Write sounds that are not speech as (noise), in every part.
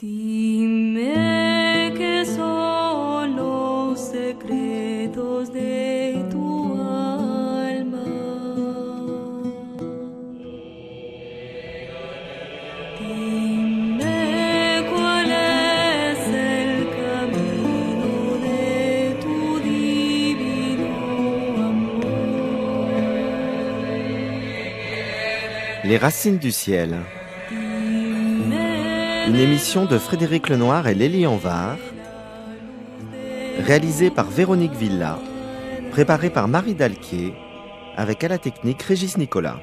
Dime que son los secretos de tu alma. Dime cuál es el camino de tu divino amor. Les racines du ciel une émission de Frédéric Lenoir et Lélie Anvar, réalisée par Véronique Villa, préparée par Marie Dalquier, avec à la technique Régis Nicolas.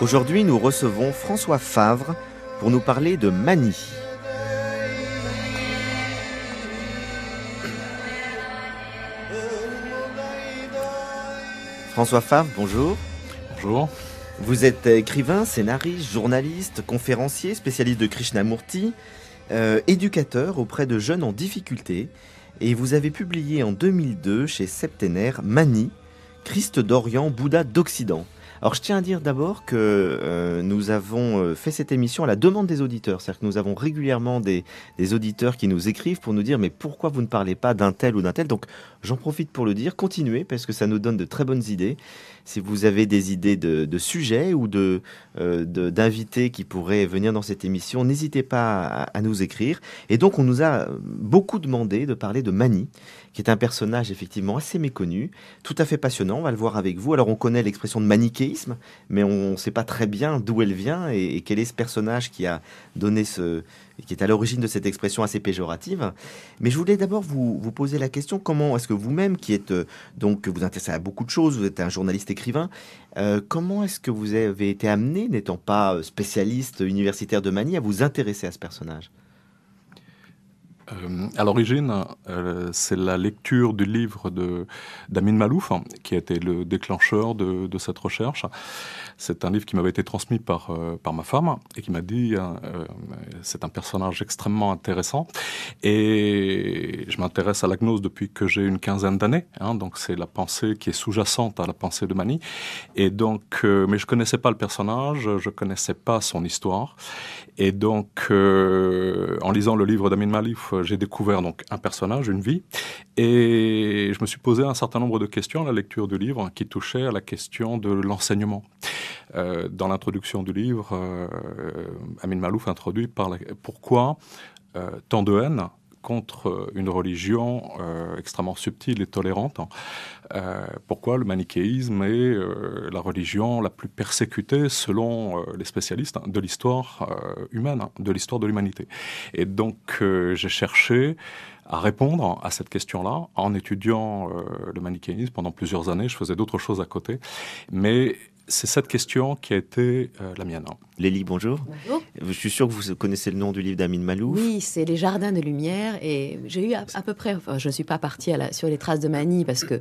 Aujourd'hui, nous recevons François Favre pour nous parler de Mani. François Favre, bonjour. Bonjour. Vous êtes euh, écrivain, scénariste, journaliste, conférencier, spécialiste de Krishnamurti, euh, éducateur auprès de jeunes en difficulté. Et vous avez publié en 2002 chez Septenaire Mani, Christ d'Orient, Bouddha d'Occident. Alors je tiens à dire d'abord que euh, nous avons euh, fait cette émission à la demande des auditeurs, c'est-à-dire que nous avons régulièrement des, des, auditeurs qui nous écrivent pour nous dire mais pourquoi vous ne parlez pas d'un tel ou d'un tel Donc j'en profite pour le dire, continuez parce que ça nous donne de très bonnes idées si vous avez des idées de, sujets ou euh, de, d'invités qui pourraient venir dans cette émission, n'hésitez pas à, nous écrire. Et donc, on nous a beaucoup demandé de parler de Mani, qui est un personnage effectivement assez méconnu, tout à fait passionnant. On va le voir avec vous. Alors, on connaît l'expression de manichéisme, mais on ne sait pas très bien d'où elle vient et quel est ce personnage qui a donné ce, qui est à l'origine de cette expression assez péjorative. Mais je voulais d'abord vous, poser la question comment est-ce que vous-même, qui êtes euh, donc vous intéressez à beaucoup de choses, vous êtes un journaliste écrivain, euh, comment est-ce que vous avez été amené, n'étant pas euh, spécialiste universitaire de Mani, à vous intéresser à ce personnage euh, à l'origine, euh, c'est la lecture du livre d'Amin Malouf hein, qui a été le déclencheur de, cette recherche. C'est un livre qui m'avait été transmis par, euh, par ma femme et qui m'a dit hein, c'est un personnage extrêmement intéressant. Et je m'intéresse à gnose depuis que j'ai une quinzaine d'années. Hein, donc c'est la pensée qui est sous-jacente à la pensée de Mani. Et donc, mais je connaissais pas le personnage, je connaissais pas son histoire. Et donc, en lisant le livre d'Amin Malouf, euh, j'ai découvert donc un personnage, une vie, et je me suis posé un certain nombre de questions à la lecture du livre qui touchaient à la question de l'enseignement. Euh, dans l'introduction du livre, euh, Amin Malouf introduit par pourquoi tant de haine contre euh, une religion euh, extrêmement subtile et tolérante. Hein. Euh, pourquoi le manichéisme est la religion la plus persécutée selon les spécialistes hein, de l'histoire humaine, hein, de l'histoire de l'humanité. Et donc j'ai cherché à répondre à cette question-là en étudiant le manichéisme pendant plusieurs années. Je faisais d'autres choses à côté, mais c'est cette question qui a été euh, la mienne. Lélie, bonjour. bonjour. Je suis sûr que vous connaissez le nom du livre d'Amine Malou. Oui, c'est Les Jardins de Lumière. Et j'ai eu à, peu près, enfin, je ne suis pas partie sur les traces de Mani parce que,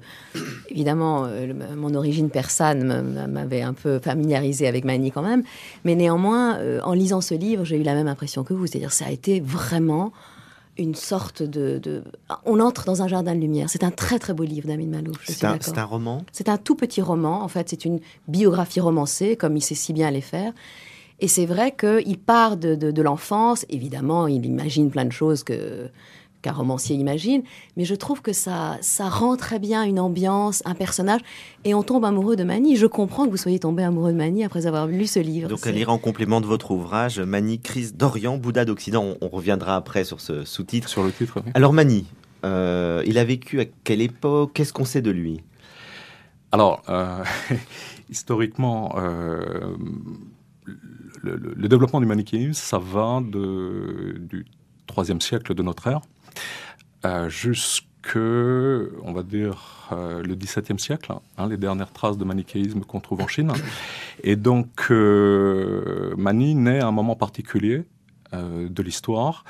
évidemment, euh, mon origine persane m'avait un peu familiarisée avec Mani quand même. Mais néanmoins, euh, en lisant ce livre, j'ai eu la même impression que vous. C'est-à-dire, ça a été vraiment une sorte de, On entre dans un jardin de lumière. C'est un très très beau livre d'Amin Malouf. C'est un, roman C'est un tout petit roman. En fait, c'est une biographie romancée, comme il sait si bien les faire. Et c'est vrai qu'il part de, de l'enfance. Évidemment, il imagine plein de choses que qu'un romancier imagine, mais je trouve que ça, ça rend très bien une ambiance, un personnage, et on tombe amoureux de Mani. Je comprends que vous soyez tombé amoureux de Mani après avoir lu ce livre. Donc à lire en complément de votre ouvrage, Mani, crise d'Orient, Bouddha d'Occident. On, reviendra après sur ce sous-titre. Sur le titre. Alors Mani, euh, il a vécu à quelle époque Qu'est-ce qu'on sait de lui Alors euh, (laughs) historiquement. Euh, le, développement du manichéisme, ça va du 3 siècle de notre ère euh, jusque, on va dire, euh, le XVIIe siècle, hein, hein, les dernières traces de manichéisme qu'on trouve en Chine. Et donc, euh, Mani naît à un moment particulier de l'histoire,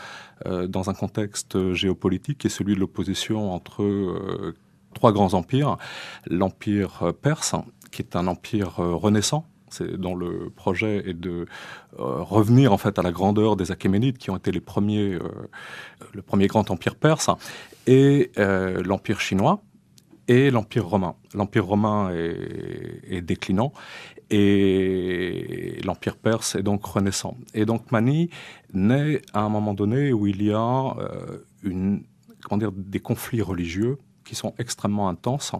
dans un contexte géopolitique qui est celui de l'opposition entre trois grands empires, l'empire perse, qui est un empire renaissant, dont le projet est de euh, revenir en fait à la grandeur des Achéménides qui ont été les premiers, euh, le premier grand empire perse et euh, l'empire chinois et l'empire romain. L'empire romain est, déclinant et l'Empire perse est donc renaissant. Et donc Mani naît à un moment donné où il y a des conflits religieux qui sont extrêmement intenses,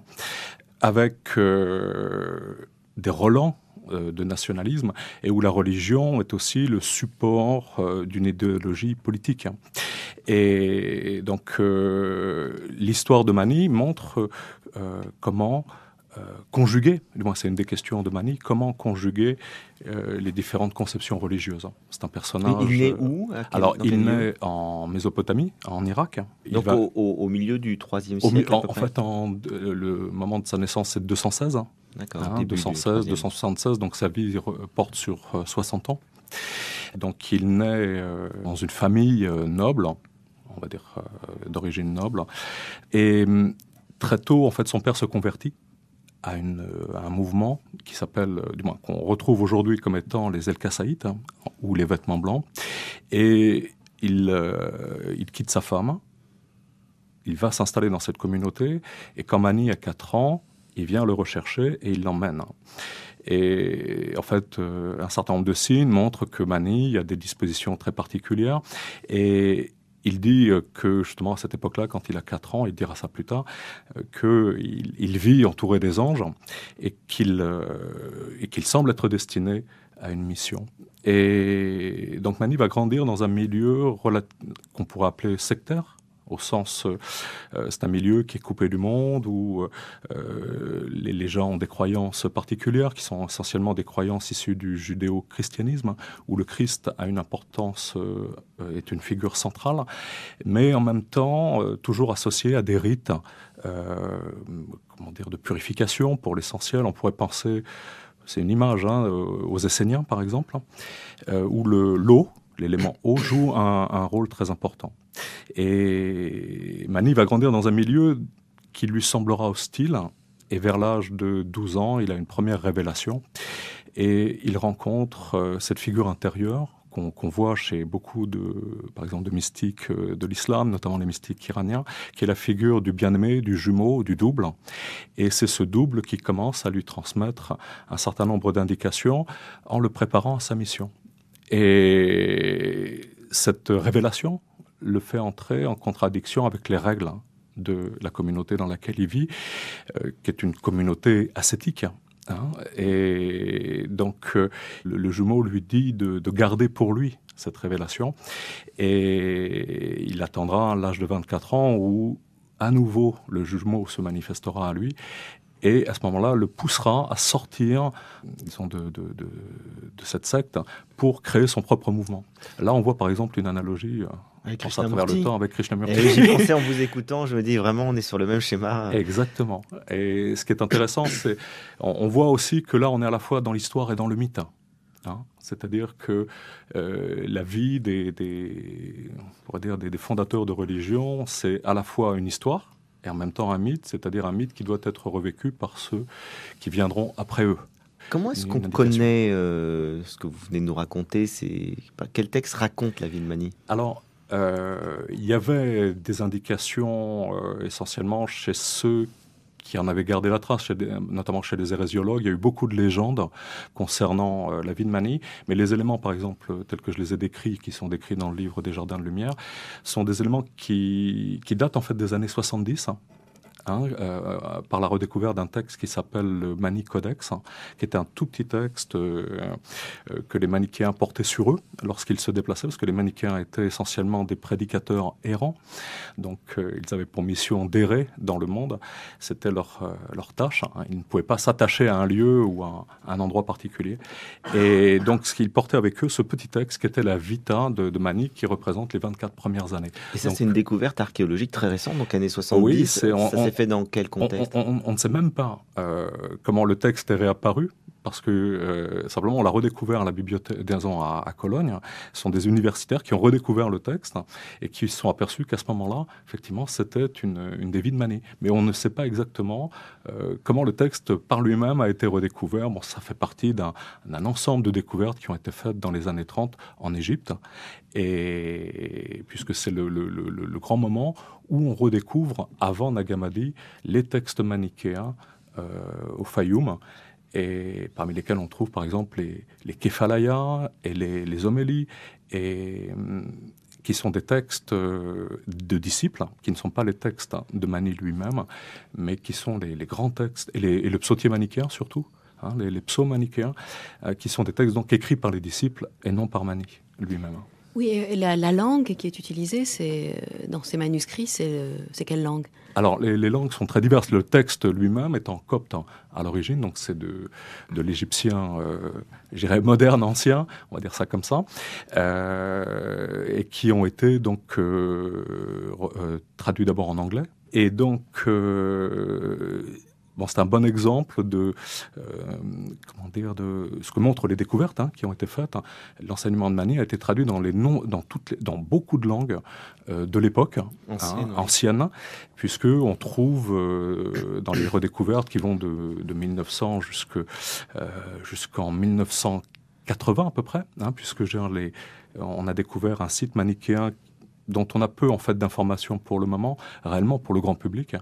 avec des relents euh, de nationalisme et où la religion est aussi le support euh, d'une idéologie politique. Et donc euh, l'histoire de Mani montre comment conjuguer, du moins c'est une des questions de Mani, comment conjuguer les différentes conceptions religieuses. C'est un personnage... il naît où Alors il naît en Mésopotamie, en Irak. Donc au, milieu du 3e siècle En, fait, le moment de sa naissance c'est 216. D'accord. 216, hein, 276, donc sa vie porte sur 60 euh, ans. Donc il naît euh, dans une famille euh, noble, on va dire d'origine noble, et hum, très tôt en fait son père se convertit. À, un mouvement qui s'appelle, du moins qu'on retrouve aujourd'hui comme étant les El Kassaïtes, hein, ou les vêtements blancs. Et il, il quitte sa femme, il va s'installer dans cette communauté, et quand Mani a 4 ans, il vient le rechercher et il l'emmène. Et en fait, euh, un certain nombre de signes montrent que Mani a des dispositions très particulières. Et il dit euh, que justement à cette époque-là, quand il a 4 ans, il dira ça plus tard, euh, qu'il il vit entouré des anges et qu'il semble être destiné à une mission. Et donc Mani va grandir dans un milieu qu'on pourrait appeler sectaire, au sens, euh, euh, c'est un milieu qui est coupé du monde, où euh, les, gens ont des croyances particulières, qui sont essentiellement des croyances issues du judéo-christianisme, où le Christ a une importance, est une figure centrale, mais en même temps toujours associé à des rites, comment dire, de purification pour l'essentiel. On pourrait penser c'est une image hein, aux Esséniens par exemple, où le l'eau l'élément eau joue un, rôle très important. Et Mani va grandir dans un milieu qui lui semblera hostile. Et vers l'âge de 12 ans, il a une première révélation. Et il rencontre euh, cette figure intérieure qu'on voit chez beaucoup de, par exemple, de mystiques euh, de l'islam, notamment les mystiques iraniens, qui est la figure du bien-aimé, du jumeau, du double. Et c'est ce double qui commence à lui transmettre un certain nombre d'indications en le préparant à sa mission. Et cette révélation le fait entrer en contradiction avec les règles de la communauté dans laquelle il vit, euh, qui est une communauté ascétique. Hein, hein. et donc euh, le, jumeau lui dit de, de, garder pour lui cette révélation. Et il attendra l'âge de 24 ans où à nouveau le jugement se manifestera à lui et à ce moment-là le poussera à sortir de, cette secte pour créer son propre mouvement. Là, on voit par exemple une analogie. Euh, avec à travers le temps avec Krishnamurti. J'ai pensé (laughs) en vous écoutant, je me dis vraiment, on est sur le même schéma. Exactement. Et ce qui est intéressant, c'est on, voit aussi que là, on est à la fois dans l'histoire et dans le mythe. Hein. C'est-à-dire que euh, la vie des, dire des, des fondateurs de religion, c'est à la fois une histoire, et en même temps un mythe, c'est-à-dire un mythe qui doit être revécu par ceux qui viendront après eux. Comment est-ce qu'on connaît euh, ce que vous venez de nous raconter C'est quel texte raconte la vie de Mani Alors, euh, il y avait des indications euh, essentiellement chez ceux qui en avait gardé la trace, notamment chez les hérésiologues. Il y a eu beaucoup de légendes concernant euh, la vie de Mani, mais les éléments, par exemple, tels que je les ai décrits, qui sont décrits dans le livre des Jardins de Lumière, sont des éléments qui, datent en fait des années 70. Hein, euh, euh, par la redécouverte d'un texte qui s'appelle le Mani Codex, hein, qui était un tout petit texte euh, que les manichéens portaient sur eux lorsqu'ils se déplaçaient, parce que les manichéens étaient essentiellement des prédicateurs errants, donc ils avaient pour mission d'errer dans le monde, c'était leur, leur tâche, hein. ils ne pouvaient pas s'attacher à un lieu ou à un, endroit particulier, et donc ce qu'ils portaient avec eux, ce petit texte qui était la Vita de, Mani, qui représente les 24 premières années. Et ça, c'est une découverte archéologique très récente, donc années 70. Oui, c'est, dans quel contexte on, ne sait même pas euh, comment le texte est réapparu parce que euh, simplement on l'a redécouvert à la bibliothèque des ans à, Cologne, ce sont des universitaires qui ont redécouvert le texte et qui se sont aperçus qu'à ce moment-là, effectivement, c'était une, une des de Manet. Mais on ne sait pas exactement euh, comment le texte par lui-même a été redécouvert. Bon, ça fait partie d'un ensemble de découvertes qui ont été faites dans les années 30 en Égypte, et puisque c'est le, grand moment où on redécouvre, avant Nagamadi, les textes manichéens euh, au Fayoum et parmi lesquels on trouve par exemple les, les et les, les homélies, et, hum, qui sont des textes euh, de disciples, hein, qui ne sont pas les textes hein, de Mani lui-même, mais qui sont les, grands textes, et, le psautier manichéen surtout, hein, les, psaumes manichéens, euh, qui sont des textes donc écrits par les disciples et non par Mani lui-même. Oui, la, la, langue qui est utilisée euh, dans ces manuscrits, c'est, euh, quelle langue Alors, les, langues sont très diverses. Le texte lui-même est en copte à l'origine, donc c'est de, l'égyptien, euh, j'irais moderne, ancien, on va dire ça comme ça, et qui ont été donc traduits d'abord en anglais. Et donc, c'est un bon exemple de, euh, comment dire, de ce que montrent les découvertes hein, qui ont été faites. Hein. L'enseignement de Mani a été traduit dans, les noms, dans, toutes dans beaucoup de langues euh, de l'époque hein, ancienne, puisqu'on puisque on trouve euh, dans les redécouvertes qui vont de, 1900 jusqu'en 1980 à peu près, puisque les, on a découvert un site manichéen dont on a peu en fait d'informations pour le moment, réellement pour le grand public.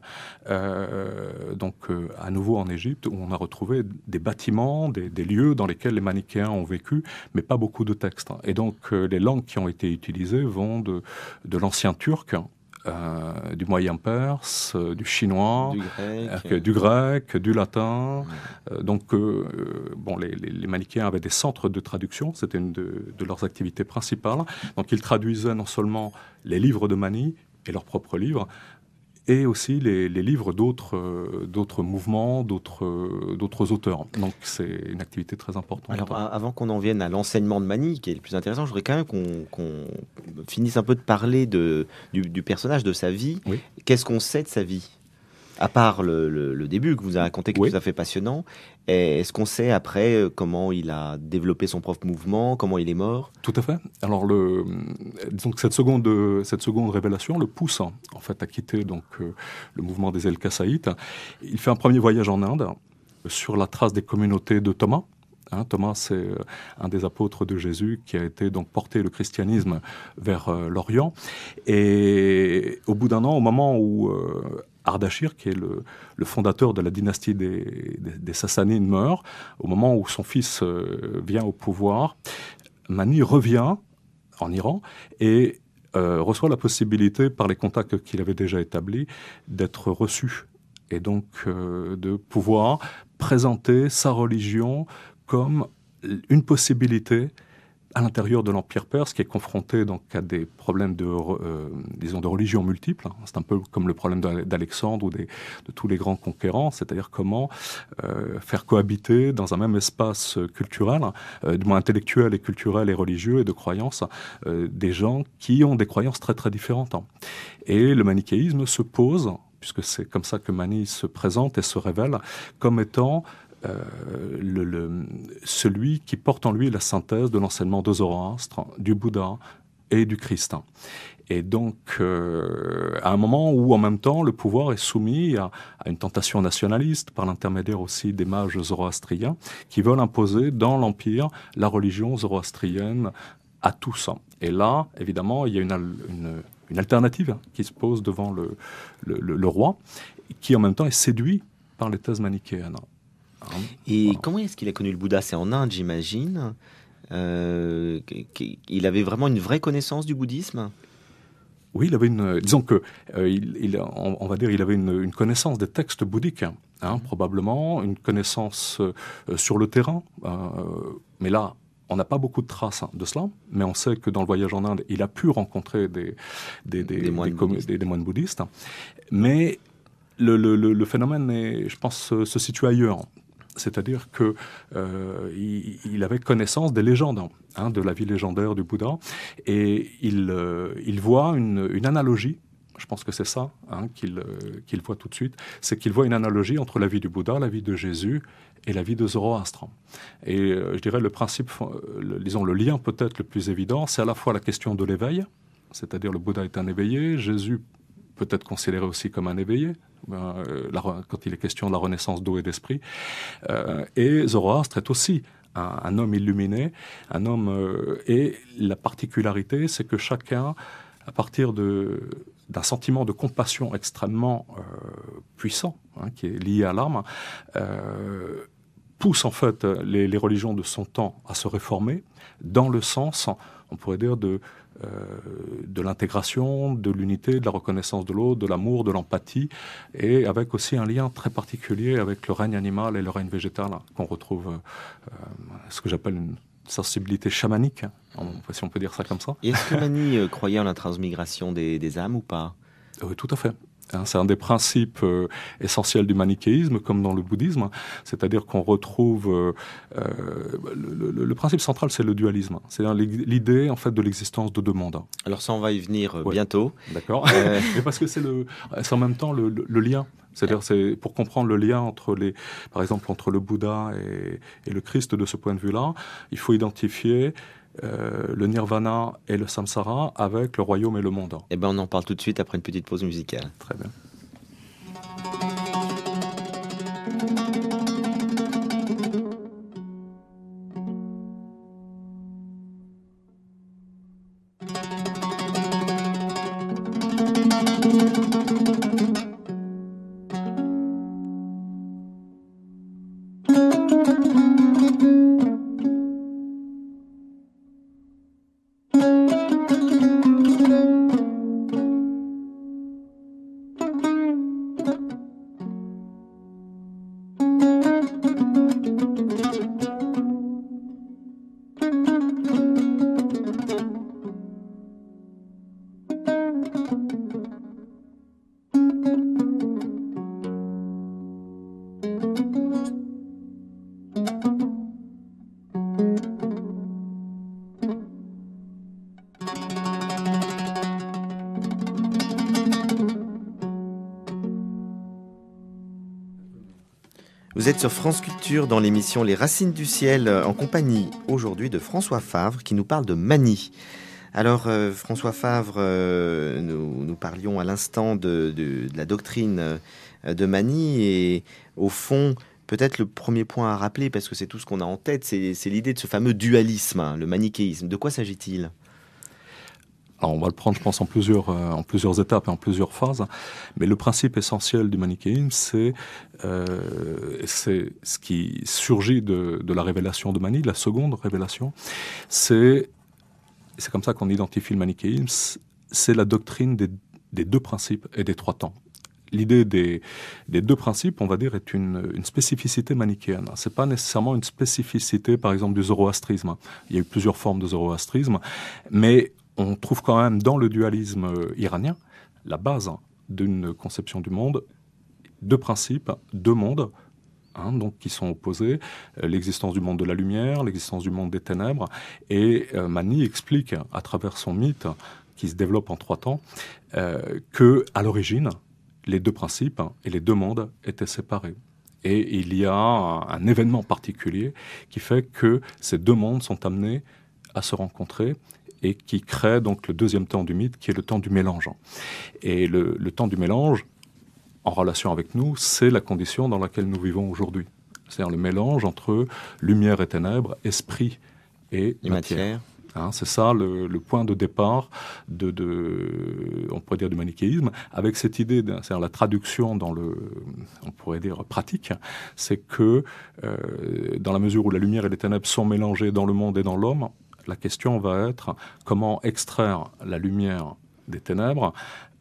Euh, donc euh, à nouveau en Égypte, où on a retrouvé des bâtiments, des, lieux dans lesquels les manichéens ont vécu, mais pas beaucoup de textes. Et donc euh, les langues qui ont été utilisées vont de, de l'ancien turc euh, du moyen perse, euh, du chinois, du grec, euh, du, latin. donc, bon, les, manichéens avaient des centres de traduction, c'était une de, de, leurs activités principales. Donc, ils traduisaient non seulement les livres de Mani et leurs propres livres, et aussi les, livres d'autres, euh, mouvements, euh, d'autres, auteurs. Donc c'est une activité très importante. Alors avant qu'on en vienne à l'enseignement de Mani, qui est le plus intéressant, je voudrais quand même qu'on, finisse un peu de parler de, du, personnage, de sa vie. Qu'est-ce qu'on sait de sa vie à part le, début que vous avez raconté, qui est tout à fait passionnant, est-ce qu'on sait après euh, comment il a développé son propre mouvement, comment il est mort Tout à fait. Alors, le, donc cette, seconde, cette seconde révélation le pousse en fait à quitter donc, euh, le mouvement des El Kassaïtes. Il fait un premier voyage en Inde sur la trace des communautés de Thomas. Hein, Thomas, c'est euh, un des apôtres de Jésus qui a été donc porté le christianisme vers l'Orient. Et au bout d'un an, au moment où Ardashir, qui est le, fondateur de la dynastie des, Sassanides, meurt. Au moment où son fils euh, vient au pouvoir, Mani revient en Iran et euh, reçoit la possibilité, par les contacts qu'il avait déjà établis, d'être reçu et donc euh, de pouvoir présenter sa religion comme une possibilité à l'intérieur de l'Empire perse, qui est confronté donc à des problèmes de, euh, disons, de religion multiple. Hein. C'est un peu comme le problème d'Alexandre ou des, de tous les grands conquérants, c'est-à-dire comment euh, faire cohabiter dans un même espace culturel, euh, du moins intellectuel et culturel et religieux et de croyances, des gens qui ont des croyances très très différentes. Hein. Et le manichéisme se pose puisque c'est comme ça que Mani se présente et se révèle, comme étant euh, celui qui porte en lui la synthèse de l'enseignement de Zoroastre, du Bouddha et du Christ. Et donc, euh, à un moment où, en même temps, le pouvoir est soumis à, une tentation nationaliste, par l'intermédiaire aussi des mages zoroastriens, qui veulent imposer dans l'Empire la religion zoroastrienne à tous. Et là, évidemment, il y a une, une, alternative qui se pose devant le, le, le roi, qui en même temps est séduit par les thèses manichéennes. Et comment est-ce qu'il a connu le Bouddha C'est en Inde, j'imagine. Euh, il avait vraiment une vraie connaissance du bouddhisme Oui, il avait une. Euh, disons que, euh, on, va dire, il avait une, connaissance des textes bouddhiques, hein, hein, mmh. probablement, une connaissance euh, sur le terrain. mais là, on n'a pas beaucoup de traces hein, de cela, mais on sait que dans le voyage en Inde, il a pu rencontrer des, des, moines, bouddhistes. Mais le, phénomène, je pense, se situe ailleurs c'est-à-dire qu'il euh, avait connaissance des légendes, hein, de la vie légendaire du Bouddha, et il, euh, voit une, analogie je pense que c'est ça hein, euh, qu'il voit tout de suite, c'est qu'il voit une analogie entre la vie du Bouddha, la vie de Jésus et la vie de Zoroastre. Et je dirais le principe, disons le lien peut-être le plus évident, c'est à la fois la question de l'éveil, c'est-à-dire le Bouddha est un éveillé, Jésus peut-être considéré aussi comme un éveillé, ben, euh, quand il est question de la renaissance d'eau et d'esprit. Euh, et Zoroastre est aussi un, homme illuminé, un homme. Euh, et la particularité, c'est que chacun, à partir de d'un sentiment de compassion extrêmement puissant, hein, qui est lié à l'arme pousse en fait les, religions de son temps à se réformer dans le sens, on pourrait dire, de, euh, de l'intégration, de l'unité, de la reconnaissance de l'autre, de l'amour, de l'empathie, et avec aussi un lien très particulier avec le règne animal et le règne végétal, hein, qu'on retrouve euh, ce que j'appelle une sensibilité chamanique, hein, si on peut dire ça comme ça. est-ce que (laughs) Mani euh, croyait en la transmigration des, des âmes ou pas oui, tout à fait. Hein, c'est un des principes euh, essentiels du manichéisme, comme dans le bouddhisme. Hein. C'est-à-dire qu'on retrouve euh, euh, le, principe central, c'est le dualisme. Hein. C'est l'idée en fait de l'existence de deux mondes. Alors ça, on va y venir bientôt. D'accord. (laughs) parce que c'est le, en même temps le, lien. C'est-à-dire, c'est pour comprendre le lien entre les, par exemple, entre le Bouddha et, et le Christ de ce point de vue-là, il faut identifier euh, le nirvana et le samsara avec le royaume et le monde. Et eh ben, on en parle tout de suite après une petite pause musicale. Très bien. sur France Culture dans l'émission Les Racines du Ciel euh, en compagnie aujourd'hui de François Favre qui nous parle de Mani. Alors euh, François Favre, euh, nous, parlions à l'instant de, la doctrine de Mani et au fond peut-être le premier point à rappeler parce que c'est tout ce qu'on a en tête, c'est l'idée de ce fameux dualisme, hein, le manichéisme. De quoi s'agit-il alors on va le prendre, je pense, en plusieurs, euh, en plusieurs étapes et en plusieurs phases. Mais le principe essentiel du manichéisme, c'est euh, ce qui surgit de, de, la révélation de Mani, la seconde révélation. C'est comme ça qu'on identifie le manichéisme. C'est la doctrine des, des deux principes et des trois temps l'idée des, des, deux principes, on va dire, est une, une spécificité manichéenne. C'est pas nécessairement une spécificité, par exemple, du zoroastrisme. Il y a eu plusieurs formes de zoroastrisme, mais on trouve quand même dans le dualisme euh, iranien la base hein, d'une conception du monde, deux principes, deux mondes, hein, donc qui sont opposés, euh, l'existence du monde de la lumière, l'existence du monde des ténèbres, et euh, Mani explique à travers son mythe qui se développe en trois temps que à l'origine les deux principes et les deux mondes étaient séparés. Et il y a un événement particulier qui fait que ces deux mondes sont amenés à se rencontrer et qui crée donc le deuxième temps du mythe, qui est le temps du mélange. Et le, temps du mélange, en relation avec nous, c'est la condition dans laquelle nous vivons aujourd'hui. C'est-à-dire le mélange entre lumière et ténèbres, esprit et, matière. Hein, c'est ça le, point de départ de, on pourrait dire, du manichéisme, avec cette idée, c'est-à-dire la traduction dans le, on pourrait dire, pratique, c'est que euh, dans la mesure où la lumière et les ténèbres sont mélangées dans le monde et dans l'homme, la question va être comment extraire la lumière des ténèbres,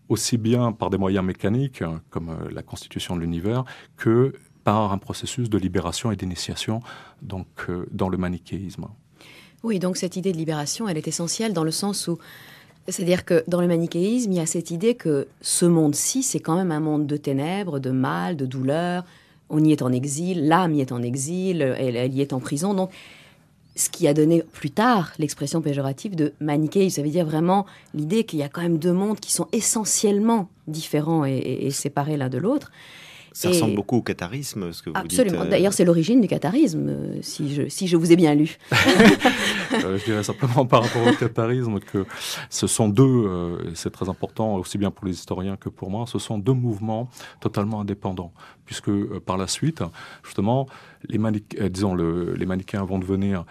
aussi bien par des moyens mécaniques, comme euh, la constitution de l'univers, que par un processus de libération et d'initiation donc, euh, dans le manichéisme. Oui, donc cette idée de libération, elle est essentielle dans le sens où, c'est-à-dire que dans le manichéisme, il y a cette idée que ce monde-ci, c'est quand même un monde de ténèbres, de mal, de douleur. On y est en exil, l'âme y est en exil, elle, elle y est en prison. Donc ce qui a donné plus tard l'expression péjorative de manichéisme. Ça veut dire vraiment l'idée qu'il y a quand même deux mondes qui sont essentiellement différents et, séparés l'un de l'autre. Ça ressemble beaucoup au catharisme, ce que vous Absolument. dites. Absolument. Euh, D'ailleurs, c'est l'origine du catharisme, si, je, si je vous ai bien lu. (laughs) Euh, je dirais simplement par rapport au catharisme que ce sont deux, euh, et c'est très important aussi bien pour les historiens que pour moi, ce sont deux mouvements totalement indépendants, puisque par la suite, justement, les, disons, les manichéens vont devenir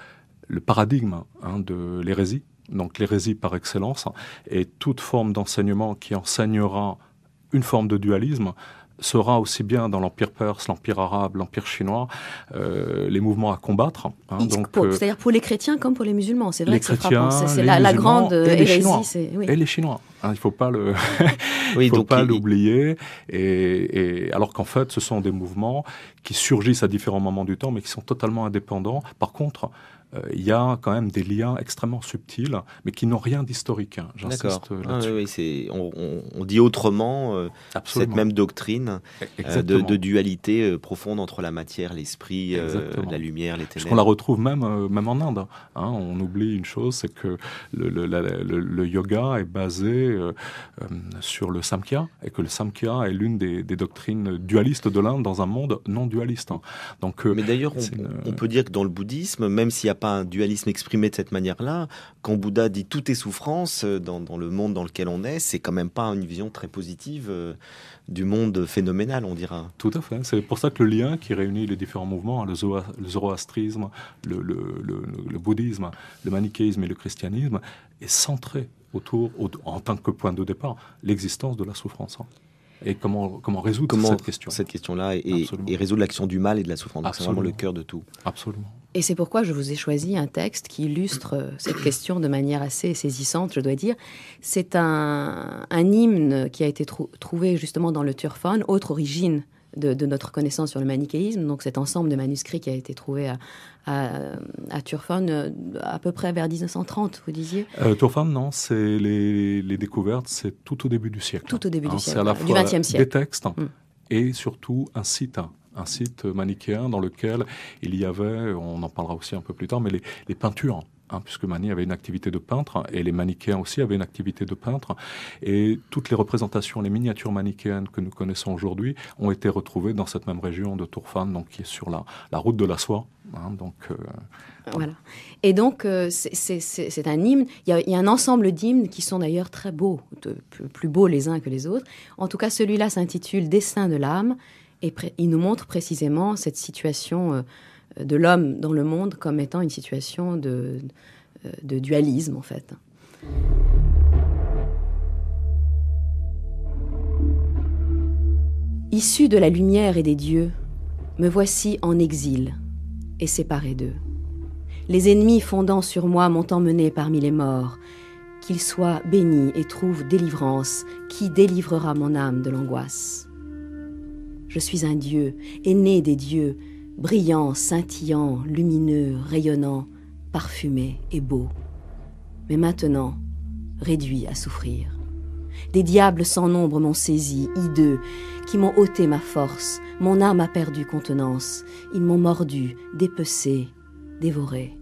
le paradigme hein, de l'hérésie, donc l'hérésie par excellence, et toute forme d'enseignement qui enseignera une forme de dualisme sera aussi bien dans l'Empire perse, l'Empire arabe, l'Empire chinois, euh, les mouvements à combattre. Hein, donc, euh, c'est-à-dire pour les chrétiens comme pour les musulmans, c'est vrai les que c'est chrétiens, C'est, la, grande et les Chinois. Et les Chinois. Hein, il ne faut pas, le (laughs) pas l'oublier. Et, et, alors qu'en fait, ce sont des mouvements qui surgissent à différents moments du temps, mais qui sont totalement indépendants. Par contre, euh, il y a quand même des liens extrêmement subtils, mais qui n'ont rien d'historique. Hein, j'insiste là ah oui, on, dit autrement euh, cette même doctrine euh, de, dualité profonde entre la matière, l'esprit, la lumière, les ténèbres. on la retrouve même, même en Inde. Hein. on oublie une chose, c'est que le, yoga est basé sur le samkhya, et que le samkhya est l'une des, doctrines dualistes de l'Inde dans un monde non dualiste. Hein. Donc, mais d'ailleurs, on, peut dire que dans le bouddhisme, même s'il y a pas un dualisme exprimé de cette manière-là. Quand Bouddha dit tout est souffrance euh, dans, le monde dans lequel on est, c'est quand même pas une vision très positive euh, du monde phénoménal, on dira. Tout à fait. C'est pour ça que le lien qui réunit les différents mouvements, hein, le, zoroastrisme, le bouddhisme, le manichéisme et le christianisme, est centré autour, en tant que point de départ, l'existence de la souffrance. Hein. Et comment, comment résoudre cette question là et, résoudre l'action du mal et de la souffrance. C'est vraiment le cœur de tout. Absolument. Et c'est pourquoi je vous ai choisi un texte qui illustre euh, cette question de manière assez saisissante, je dois dire. C'est un, hymne qui a été trouvé justement dans le Turfan, autre origine de, notre connaissance sur le manichéisme. Donc cet ensemble de manuscrits qui a été trouvé à, à, à Turfan euh, à peu près vers 1930, vous disiez euh, Turfan, non, c'est les, découvertes, c'est tout au début du siècle. Tout au début du hein, siècle, à la du fois siècle. Des textes mm. et surtout un site un site manichéen dans lequel il y avait, on en parlera aussi un peu plus tard, mais les peintures Hein, puisque Mani avait une activité de peintre et les manichéens aussi avaient une activité de peintre. Et toutes les représentations, les miniatures manichéennes que nous connaissons aujourd'hui ont été retrouvées dans cette même région de Tourfan, donc qui est sur la, route de la soie. Hein, donc, euh, voilà. Et donc, euh, c'est un hymne. Il y, a un ensemble d'hymnes qui sont d'ailleurs très beaux, plus beaux les uns que les autres. En tout cas, celui-là s'intitule Dessin de l'âme et il nous montre précisément cette situation. Euh, de l'homme dans le monde comme étant une situation de, dualisme en fait. Issu de la lumière et des dieux, me voici en exil et séparé d'eux. Les ennemis fondant sur moi m'ont emmené parmi les morts. Qu'ils soient bénis et trouvent délivrance, qui délivrera mon âme de l'angoisse Je suis un dieu, aîné des dieux, brillant, scintillant, lumineux, rayonnant, parfumé et beau, mais maintenant réduit à souffrir. Des diables sans nombre m'ont saisi, hideux, qui m'ont ôté ma force, mon âme a perdu contenance, ils m'ont mordu, dépecé, dévoré.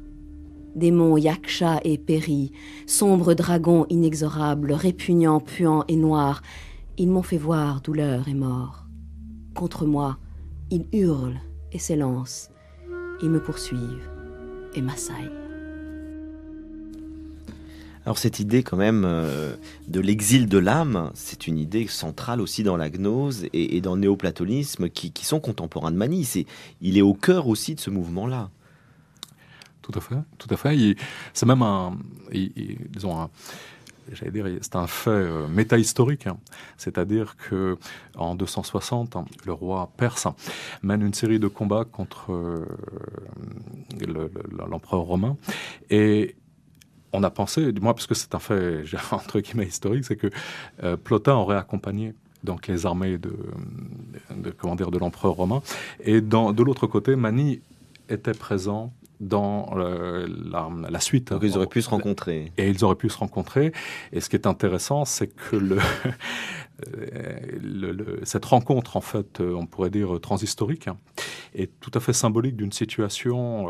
Démons yaksha et péri, sombres dragons inexorables, répugnants, puants et noirs, ils m'ont fait voir douleur et mort. Contre moi, ils hurlent et s'élancent. Ils me poursuivent et m'assaillent. Alors cette idée quand même euh, de l'exil de l'âme, c'est une idée centrale aussi dans la gnose et, dans le néoplatonisme qui, qui sont contemporains de Manis. il est au cœur aussi de ce mouvement-là. Tout à fait, tout à fait. C'est même un, un, c'est un fait euh, métahistorique, hein. c'est-à-dire que en 260, le roi perse mène une série de combats contre euh, l'empereur romain et on a pensé, du moins parce que c'est un fait entre (laughs) historique, c'est que euh, Plotin aurait accompagné donc les armées de, de, de l'empereur romain et de l'autre côté, Mani était présent dans euh, la, suite. Donc ils auraient pu se rencontrer. Et ils auraient pu se rencontrer. Et ce qui est intéressant, c'est que le, (laughs) euh, cette rencontre, en fait, euh, on pourrait dire transhistorique, hein, est tout à fait symbolique d'une situation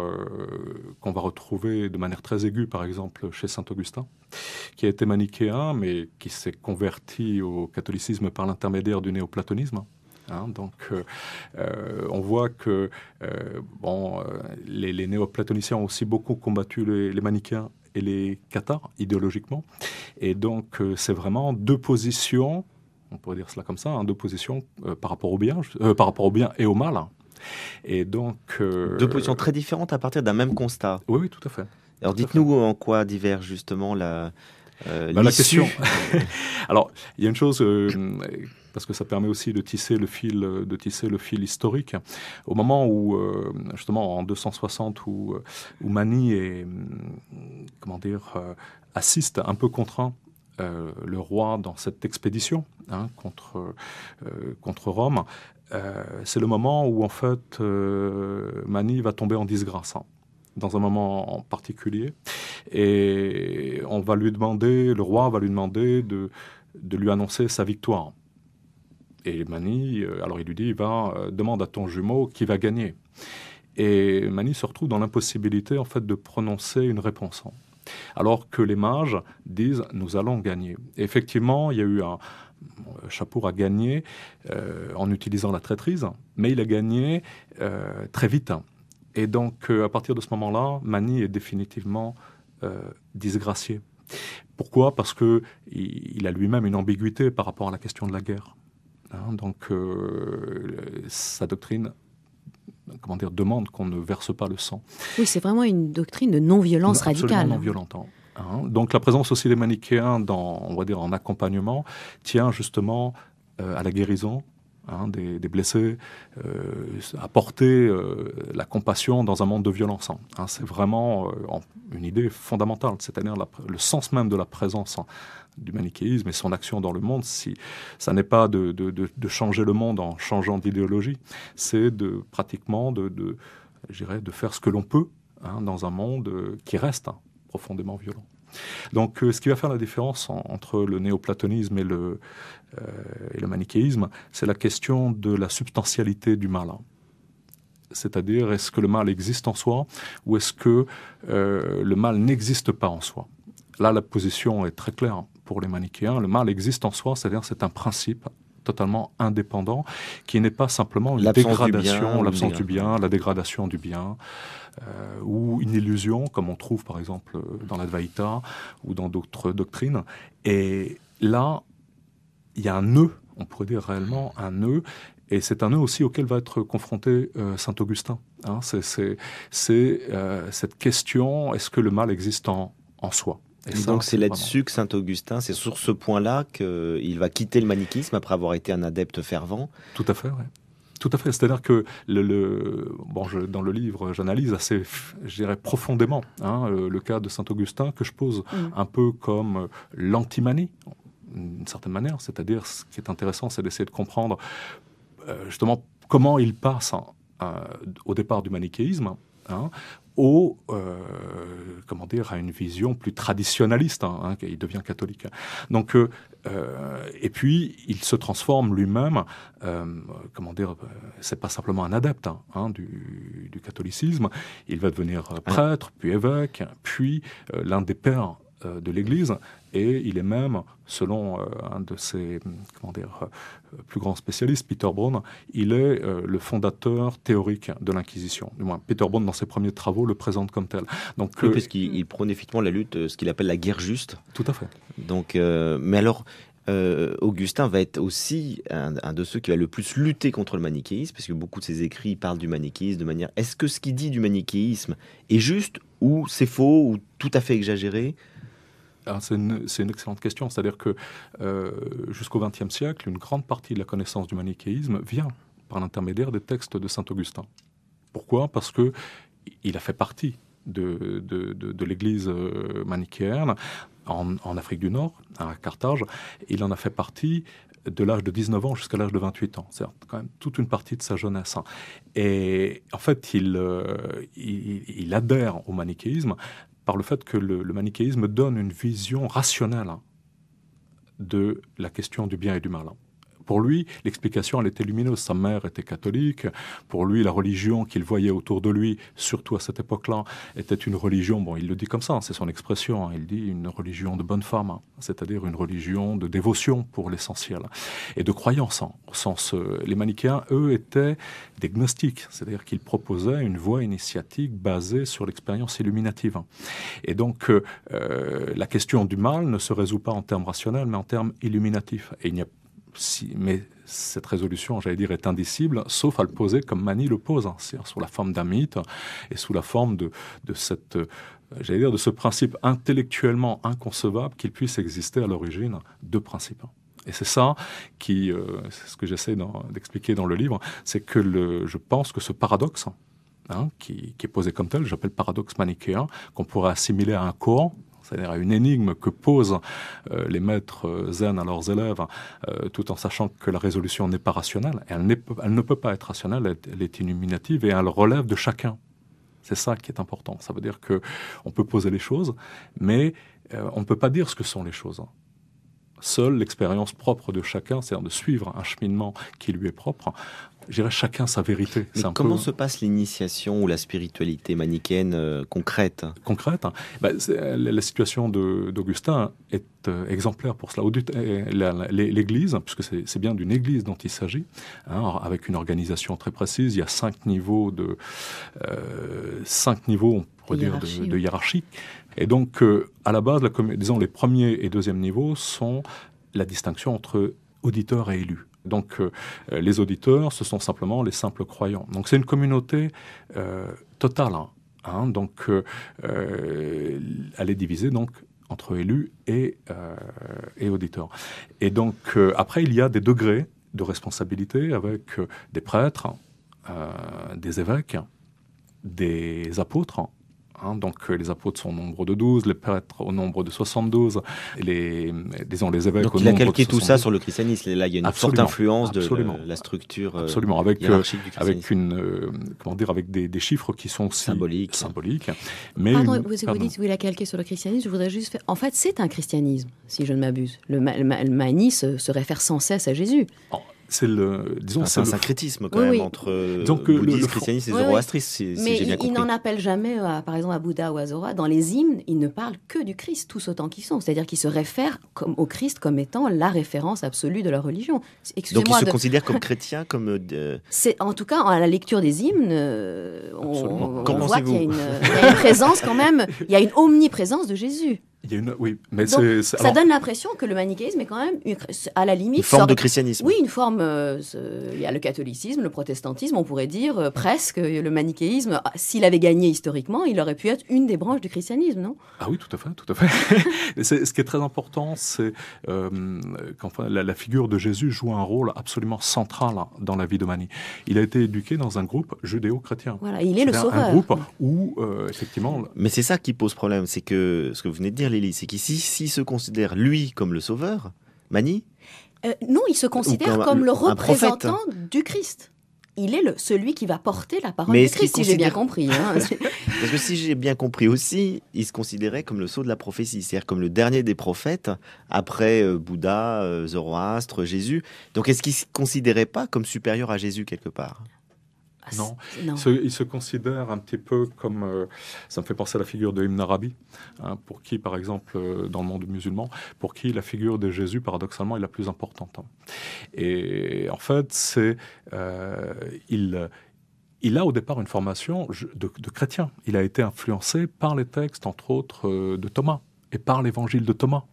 qu'on va retrouver de manière très aiguë, par exemple, chez Saint Augustin, qui a été manichéen, mais qui s'est converti au catholicisme par l'intermédiaire du néoplatonisme. Hein. donc, euh, euh, on voit que euh, bon, les, néoplatoniciens ont aussi beaucoup combattu les, les manichéens et les cathares idéologiquement. Et donc, c'est vraiment deux positions, on pourrait dire cela comme ça, hein, deux positions par, rapport au bien, par rapport au bien et au mal. Et donc. deux positions très différentes à partir d'un même constat. Oui, oui, tout à fait. Alors, dites-nous en quoi diverge justement la. Bah, question. (laughs) Alors, il y a une chose parce que ça permet aussi de tisser le fil, de tisser le fil historique. Au moment où, euh, justement, en 260, euh, où, Mani est, hum, comment dire, euh, assiste un peu contraint le roi dans cette expédition hein, contre, Rome, c'est le moment où en fait Mani va tomber en disgrâce. Hein, dans un moment en particulier, et on va lui demander, le roi va lui demander de lui annoncer sa victoire. Et Mani, euh, alors il lui dit, va, euh, demande à ton jumeau qui va gagner. Et Mani se retrouve dans l'impossibilité en fait de prononcer une réponse. Hein. Alors que les mages disent, nous allons gagner. Et effectivement, il y a eu un, euh, Chapour à gagner en utilisant la traîtrise, mais il a gagné très vite. Hein. Et donc, à partir de ce moment-là, Mani est définitivement disgracié. Pourquoi Parce que il a lui-même une ambiguïté par rapport à la question de la guerre. Hein, donc euh, sa doctrine comment dire, demande qu'on ne verse pas le sang. Oui, c'est vraiment une doctrine de non-violence radicale. non-violente. Hein. Hein, donc la présence aussi des manichéens, dans, on va dire en accompagnement, tient justement euh, à la guérison. des, blessés, euh, apporter euh, la compassion dans un monde de violence. c'est vraiment une idée fondamentale, c'est-à-dire le sens même de la présence du manichéisme et son action dans le monde, si, ça n'est pas de, changer le monde en changeant d'idéologie, c'est de pratiquement de, de faire ce que l'on peut hein, dans un monde euh, qui reste hein, profondément violent. Donc, euh, ce qui va faire la différence entre le néoplatonisme et le, euh, et le manichéisme, c'est la question de la substantialité du mal. Hein. C'est-à-dire, est-ce que le mal existe en soi ou est-ce que le mal n'existe pas en soi Là, la position est très claire pour les manichéens, le mal existe en soi, c'est-à-dire c'est un principe totalement indépendant, qui n'est pas simplement une dégradation, l'absence du bien, la dégradation du bien, euh, ou une illusion, comme on trouve par exemple dans l'Advaita ou dans d'autres doctrines. Et là, il y a un nœud, on pourrait dire réellement un nœud, et c'est un nœud aussi auquel va être confronté euh, Saint Augustin. Hein. c'est euh, cette question, est-ce que le mal existe en soi donc c'est là-dessus que Saint-Augustin, c'est sur ce point-là qu'il va quitter le manichisme après avoir été un adepte fervent. Tout à fait, Tout à fait. C'est-à-dire que le, bon, je, dans le livre, j'analyse assez, je profondément hein, le cas de Saint-Augustin que je pose mm. un peu comme l'antimanie, d'une certaine manière. C'est-à-dire, ce qui est intéressant, c'est d'essayer de comprendre euh, justement comment il passe hein, au départ du manichéisme hein, au, euh, comment dire, à une vision plus traditionnaliste. Hein, hein, il devient catholique. Donc, euh, euh, et puis, il se transforme lui-même, comment dire, c'est pas simplement un adepte hein, du, catholicisme. Il va devenir prêtre, puis évêque, puis l'un des pères euh, de l'Église, et il est même, selon euh, un de ses comment dire, euh, plus grands spécialistes, Peter Brown, il est le fondateur théorique de l'Inquisition. Du moins, Peter Brown, dans ses premiers travaux, le présente comme tel. Donc, parce qu'il prône effectivement la lutte, ce qu'il appelle la guerre juste. Tout à fait. Donc, mais alors, Augustin va être aussi un, un, de ceux qui va le plus lutter contre le manichéisme, parce que beaucoup de ses écrits parlent du manichéisme de manière. Est-ce que ce qu'il dit du manichéisme est juste ou c'est faux ou tout à fait exagéré ah, c'est, une, excellente question. C'est-à-dire que euh, jusqu'au XXe siècle, une grande partie de la connaissance du manichéisme vient par l'intermédiaire des textes de saint Augustin. Pourquoi Parce que il a fait partie de, l'Église euh, manichéenne en, Afrique du Nord, à Carthage. Il en a fait partie de l'âge de 19 ans jusqu'à l'âge de 28 ans. C'est quand même toute une partie de sa jeunesse. Et en fait, il euh, adhère au manichéisme par le fait que le, manichéisme donne une vision rationnelle hein, de la question du bien et du mal. Hein. Pour lui, l'explication, elle était lumineuse. Sa mère était catholique. Pour lui, la religion qu'il voyait autour de lui, surtout à cette époque-là, était une religion, bon, il le dit comme ça, c'est son expression, hein. il dit une religion de bonne femme, hein. c'est-à-dire une religion de dévotion pour l'essentiel, et de croyance. Hein. au sens, euh, les manichéens, eux, étaient des gnostiques, c'est-à-dire qu'ils proposaient une voie initiatique basée sur l'expérience illuminative. Et donc, euh, euh, la question du mal ne se résout pas en termes rationnels, mais en termes illuminatifs. Et il n'y a mais cette résolution, j'allais dire, est indicible, sauf à le poser comme Mani le pose, hein, cest sous la forme d'un mythe et sous la forme de, cette, euh, j'allais dire, de ce principe intellectuellement inconcevable qu'il puisse exister à l'origine de principes. Et c'est ça qui, euh, c'est ce que j'essaie d'expliquer dans le livre, c'est que je pense que ce paradoxe, hein, qui, est posé comme tel, j'appelle paradoxe manichéen, qu'on pourrait assimiler à un courant, c'est-à-dire une énigme que posent euh, les maîtres zen à leurs élèves, euh, tout en sachant que la résolution n'est pas rationnelle. Elle, elle, ne peut pas être rationnelle, elle, est illuminative et elle relève de chacun. C'est ça qui est important. Ça veut dire que on peut poser les choses, mais euh, on ne peut pas dire ce que sont les choses. Seule l'expérience propre de chacun, c'est-à-dire de suivre un cheminement qui lui est propre, je dirais, chacun sa vérité. comment se passe l'initiation ou la spiritualité manichéenne euh, concrète Concrète hein. bah, euh, La situation d'Augustin est euh, exemplaire pour cela. L'Église, puisque c'est bien d'une Église dont il s'agit, hein, avec une organisation très précise, il y a cinq niveaux de... cinq niveaux, de, hiérarchie. Et donc, à la base, disons, les premiers et deuxièmes niveaux sont la distinction entre auditeur et élus. Donc euh, les auditeurs, ce sont simplement les simples croyants. Donc c'est une communauté euh, totale. Hein, hein. donc euh, elle est divisée donc entre élus et auditeurs. Et donc après il y a des degrés de responsabilité avec des prêtres, hein, des évêques, des apôtres, Hein. donc euh, les apôtres sont au nombre de 12, les prêtres au nombre de 72, les, disons, les évêques au nombre de 72. Il a calqué tout ça sur le christianisme. Là, il y a une forte influence de la structure euh, absolument, avec, euh, du avec une, comment dire, avec des, chiffres qui sont aussi symboliques. symboliques mais pardon, vous, dites qu'il a calqué sur le christianisme. Je voudrais juste En fait, c'est un christianisme, si je ne m'abuse. Le, ma, se réfère sans cesse à Jésus c'est le disons c'est un sacrétisme, quand même entre euh, donc, euh, le... christianisme et oui, zoroastrisme si, Il n'en appelle jamais euh, par exemple à Bouddha ou à Zora dans les hymnes, ils ne parlent que du Christ tous autant qu'ils sont, c'est-à-dire qu'ils se réfèrent comme, au Christ comme étant la référence absolue de leur religion. Donc ils se considèrent comme chrétiens comme C'est en tout cas à la lecture des hymnes on, voit qu'il y a une présence quand même, (laughs) il y a une omniprésence de Jésus. Oui, mais ça donne l'impression que le manichéisme est quand même à la limite une forme de christianisme. Oui, une forme. Euh, il y a le catholicisme, le protestantisme, on pourrait dire euh, presque euh, le manichéisme. Ah, s'il avait gagné historiquement, il aurait pu être une des branches du christianisme, non Ah oui, tout à fait, tout à fait. (laughs) ce qui est très important, c'est euh, la, figure de Jésus joue un rôle absolument central dans la vie de Mani. Il a été éduqué dans un groupe judéo-chrétien. Voilà, il est, est le sauveur. Un groupe où effectivement. Mais c'est ça qui pose problème, c'est que ce que vous venez de dire c'est qu'ici, s'il se considère lui comme le sauveur, Mani euh, Non, il se considère comme, le représentant du Christ il est celui qui va porter la parole du Christ, si j'ai bien compris. Hein. (laughs) Parce que si j'ai bien compris aussi, il se considérait comme le sceau de la prophétie, c'est-à-dire comme le dernier des prophètes, après euh, Bouddha, euh, Zoroastre, Jésus. Donc est-ce qu'il ne se considérait pas comme supérieur à Jésus quelque part ah, non. il se considère un petit peu comme. Euh, ça me fait penser à la figure de Ibn Arabi, hein, pour qui, par exemple, euh, dans le monde musulman, pour qui la figure de Jésus, paradoxalement, est la plus importante. Hein. Et en fait, c'est. Euh, il il a au départ une formation de, de, chrétien. Il a été influencé par les textes, entre autres, de Thomas et par l'évangile de Thomas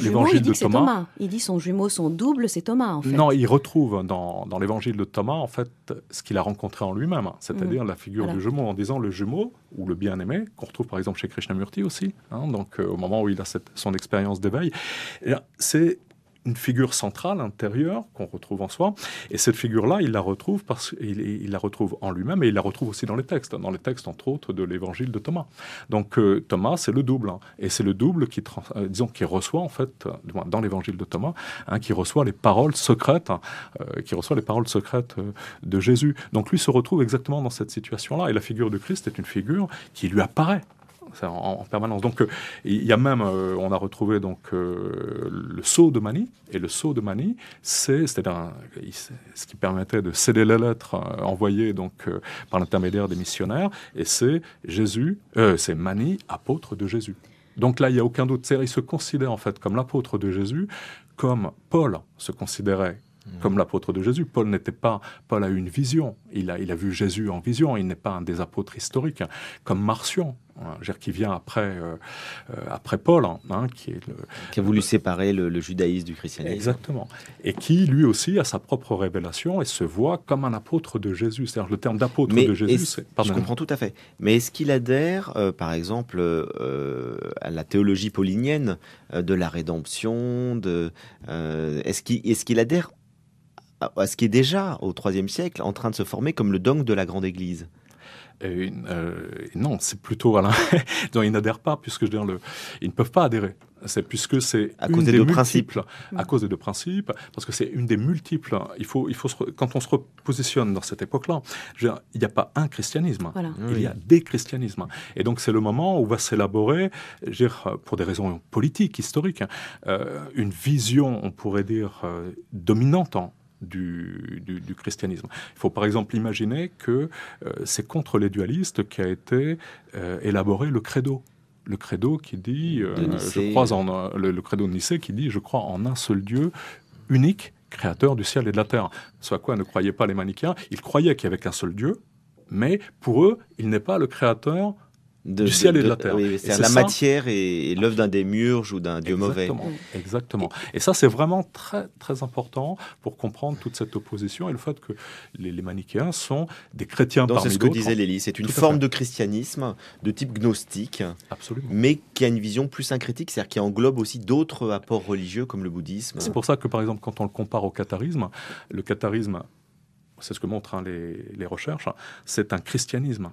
l'Évangile de Thomas. Il dit son jumeau, son double, c'est Thomas, en fait. Non, il retrouve dans, l'évangile de Thomas, en fait, ce qu'il a rencontré en lui-même, c'est-à-dire mm. la figure du jumeau, en disant le jumeau, ou le bien-aimé, qu'on retrouve par exemple chez Krishnamurti aussi, hein, donc euh, au moment où il a cette, son expérience d'éveil, eh c'est une figure centrale intérieure qu'on retrouve en soi. Et cette figure-là, il la retrouve parce qu'il la retrouve en lui-même et il la retrouve aussi dans les textes, dans les textes entre autres de l'Évangile de Thomas. Donc euh, Thomas, c'est le double, hein. et c'est le double qui, euh, reçoit en fait euh, dans l'Évangile de Thomas, hein, qui reçoit les paroles secrètes, hein, qui reçoit les paroles secrètes de Jésus. Donc lui se retrouve exactement dans cette situation-là, et la figure du Christ est une figure qui lui apparaît en, en, permanence. Donc, euh, il y a même, euh, on a retrouvé donc euh, le sceau de Mani, et le sceau de Mani, c'est ce qui permettait de céder les lettres envoyées donc par l'intermédiaire des missionnaires, et c'est Jésus, c'est Mani, apôtre de Jésus. Donc là, il n'y a aucun doute. Il se considère en fait comme l'apôtre de Jésus, comme Paul se considérait mmh. comme l'apôtre de Jésus. Paul n'était pas, Paul a eu une vision. Il a, il a vu Jésus en vision. Il n'est pas un des apôtres historiques. Hein, comme Marcion Hein, qui vient après, euh, après Paul, hein, hein, qui, a voulu séparer le, judaïsme du christianisme. Exactement. Et qui, lui aussi, a sa propre révélation et se voit comme un apôtre de Jésus. C'est-à-dire le terme d'apôtre de Jésus, c'est... Je comprends tout à fait. Mais est-ce qu'il adhère, euh, par exemple, euh, à la théologie paulinienne de la rédemption Est-ce qu'il adhère à, ce qui est déjà, au IIIe siècle, en train de se former comme le dogme de la Grande Église euh, non, c'est plutôt (laughs) ils n'adhèrent pas puisque je veux dire, le, ils ne peuvent pas adhérer. C'est puisque c'est à cause des, deux principes. à cause des deux principes, parce que c'est une des multiples. Il faut, il faut quand on se repositionne dans cette époque-là, il n'y a pas un christianisme, il y a des christianismes. Et donc c'est le moment où va s'élaborer, pour des raisons politiques, historiques, hein, euh, une vision, on pourrait dire, euh, dominante dominante, du, christianisme. Il faut par exemple imaginer que euh, c'est contre les dualistes qu'a été euh, élaboré le credo. Le credo qui dit, euh, je crois en le, credo de Nicée qui dit, je crois en un seul Dieu unique, créateur du ciel et de la terre. à quoi ne croyaient pas les manichéens. Ils croyaient qu'il y avait qu'un seul Dieu, mais pour eux, il n'est pas le créateur du ciel et de la terre. Oui, c'est la matière et, l'œuvre d'un démiurge ou d'un dieu mauvais. Exactement. Et ça, c'est vraiment très, très important pour comprendre toute cette opposition et le fait que les, manichéens sont des chrétiens parmi parmi C'est ce que disait Lélie. C'est une forme de christianisme de type gnostique, Absolument. mais qui a une vision plus syncrétique, c'est-à-dire qui englobe aussi d'autres apports religieux comme le bouddhisme. C'est pour ça que, par exemple, quand on le compare au catharisme, le catharisme c'est ce que montrent hein, les, les recherches, hein, c'est un christianisme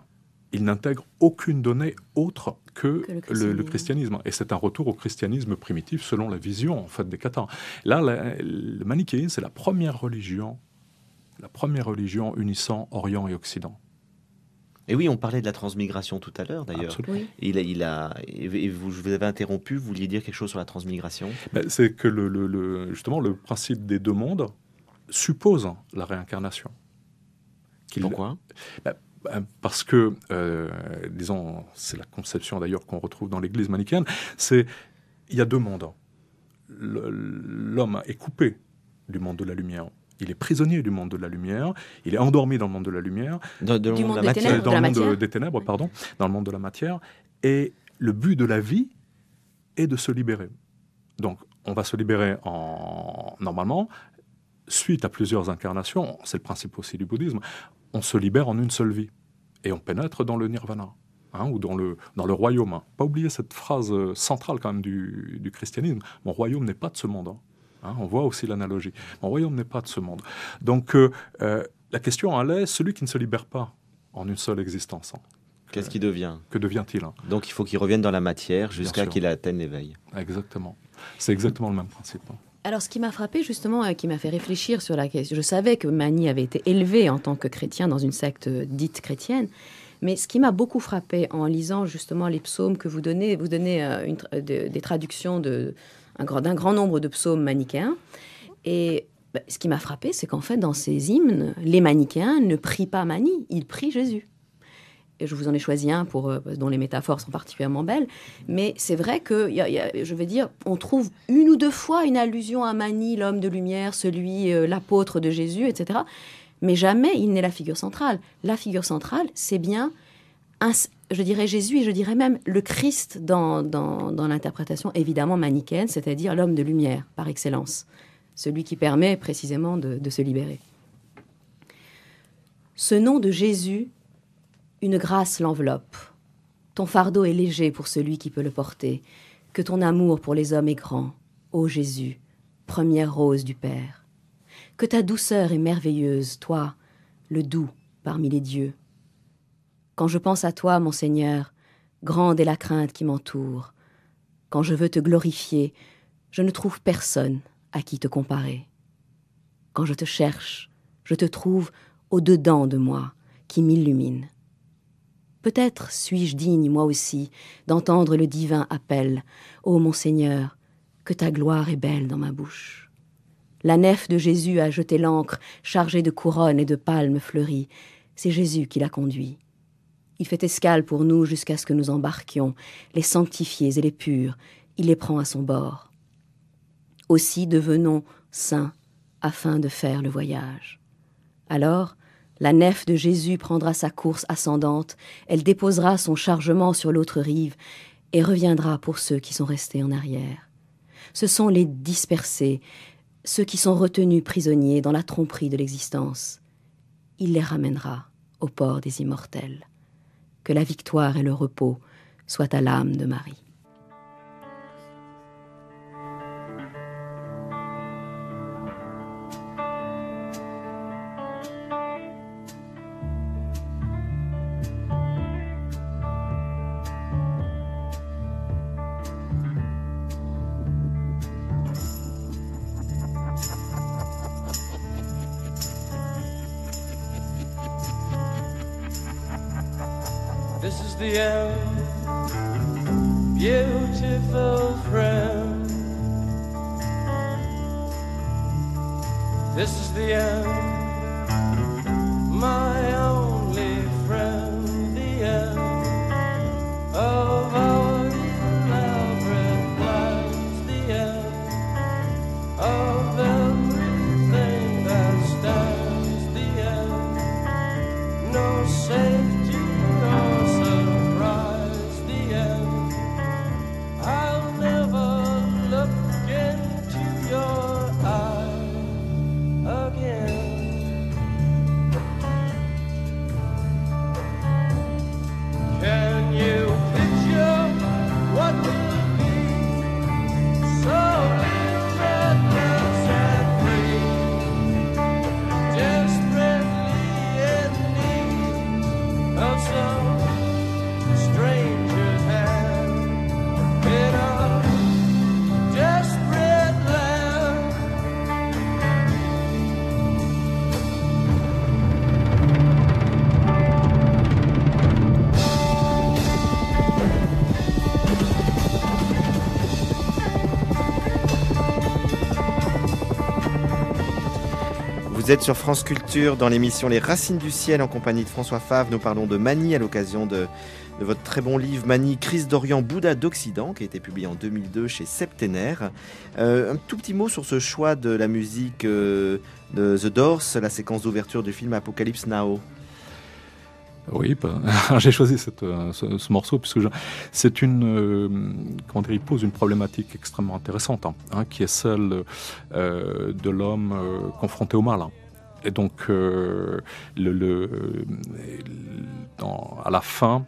il n'intègre aucune donnée autre que, le, christianisme. Et c'est un retour au christianisme primitif selon la vision en fait des cathares. Là, le manichéisme, c'est la première religion, la première religion unissant Orient et Occident. Et oui, on parlait de la transmigration tout à l'heure d'ailleurs. Absolument. Il, a, et vous, je vous avais interrompu, vous vouliez dire quelque chose sur la transmigration ben, C'est que le, justement le principe des deux mondes suppose la réincarnation. Pourquoi ben, euh, parce que, euh, disons, c'est la conception d'ailleurs qu'on retrouve dans l'Église manichéenne, c'est il y a deux mondes. L'homme est coupé du monde de la lumière. Il est prisonnier du monde de la lumière, il est endormi dans le monde de la lumière, monde dans le monde des ténèbres, pardon, dans le monde de la matière, et le but de la vie est de se libérer. Donc, on va se libérer en normalement suite à plusieurs incarnations, c'est le principe aussi du bouddhisme, on se libère en une seule vie et on pénètre dans le nirvana. Hein, ou dans le, dans le royaume. Hein. Pas oublier cette phrase euh, centrale quand du, christianisme. Mon royaume n'est pas de ce monde. Hein. on voit aussi l'analogie. Mon royaume n'est pas de ce monde. Donc euh, euh, la question allait, celui qui ne se libère pas en une seule existence. Qu'est-ce qui devient Que devient-il Donc il faut qu'il revienne dans la matière jusqu'à qu'il atteigne l'éveil. Exactement. C'est exactement le même principe. Alors, ce qui m'a frappé justement, euh, qui m'a fait réfléchir sur la question, je savais que Mani avait été élevé en tant que chrétien dans une secte euh, dite chrétienne, mais ce qui m'a beaucoup frappé en lisant justement les psaumes que vous donnez, vous donnez euh, des traductions d'un grand, nombre de psaumes manichéens, et bah, ce qui m'a frappé, c'est qu'en fait, dans ces hymnes, les manichéens ne prient pas Mani, ils prient Jésus et je vous en ai choisi un pour, euh, dont les métaphores sont particulièrement belles, mais c'est vrai que, je veux dire, on trouve une ou deux fois une allusion à Mani, l'homme de lumière, celui, euh, l'apôtre de Jésus, etc. Mais jamais il n'est la figure centrale. La figure centrale, c'est bien, je dirais Jésus, et je dirais même le Christ dans, dans, dans l'interprétation évidemment manichéenne, c'est-à-dire l'homme de lumière par excellence, celui qui permet précisément de se libérer. Ce nom de Jésus une grâce l'enveloppe. Ton fardeau est léger pour celui qui peut le porter, que ton amour pour les hommes est grand. Ô Jésus, première rose du Père. Que ta douceur est merveilleuse, toi, le doux parmi les dieux. Quand je pense à toi, mon Seigneur, grande est la crainte qui m'entoure. Quand je veux te glorifier, je ne trouve personne à qui te comparer. Quand je te cherche, je te trouve au-dedans de moi, qui m'illumine. Peut-être suis-je digne, moi aussi, d'entendre le divin appel Ô mon Seigneur, que ta gloire est belle dans ma bouche. La nef de Jésus a jeté l'ancre, chargée de couronnes et de palmes fleuries. C'est Jésus qui la conduit. Il fait escale pour nous jusqu'à ce que nous embarquions, les sanctifiés et les purs. Il les prend à son bord. Aussi devenons saints afin de faire le voyage. Alors, la nef de Jésus prendra sa course ascendante, elle déposera son chargement sur l'autre rive et reviendra pour ceux qui sont restés en arrière. Ce sont les dispersés, ceux qui sont retenus prisonniers dans la tromperie de l'existence. Il les ramènera au port des immortels. Que la victoire et le repos soient à l'âme de Marie. Vous êtes sur France Culture dans l'émission Les Racines du Ciel en compagnie de François Favre. Nous parlons de Mani à l'occasion de, votre très bon livre Mani, Crise d'Orient, Bouddha d'Occident, qui a été publié en 2002 chez Septénaire. Euh, un tout petit mot sur ce choix de la musique euh, de The Doors, la séquence d'ouverture du film Apocalypse Now. Oui, (laughs) j'ai choisi euh, ce, morceau puisque c'est une, euh, comment dire, il pose une problématique extrêmement intéressante, hein, hein, qui est celle euh, de l'homme confronté au mal. Hein. Et donc, le, à la fin,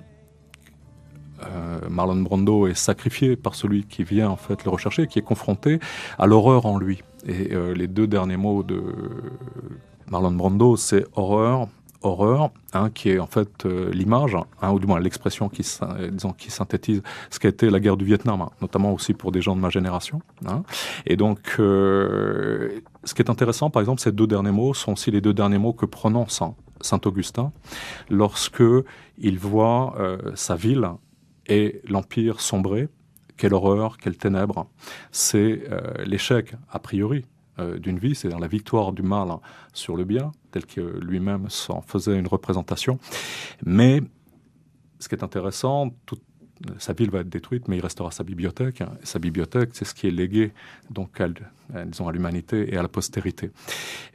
Marlon Brando est sacrifié par celui qui vient en fait le rechercher, qui est confronté à l'horreur en lui. Et les deux derniers mots de Marlon Brando, c'est horreur horreur, hein, qui est en fait euh, l'image, hein, ou du moins l'expression euh, qui, synthétise ce qu'a été la guerre du Vietnam, hein, notamment aussi pour des gens de ma génération. Et donc, euh, ce qui est intéressant, par exemple, ces deux derniers mots sont aussi les deux derniers mots que prononce Saint Augustin lorsque il voit sa ville et l'empire sombrer. Quelle horreur, quelle ténèbres. C'est l'échec, a priori, d'une vie, c'est-à-dire la victoire du mal sur le bien, tel que lui-même s'en faisait une représentation. Mais ce qui est intéressant, toute sa ville va être détruite, mais il restera sa bibliothèque. Sa bibliothèque, c'est ce qui est légué donc à, l'humanité et à la postérité.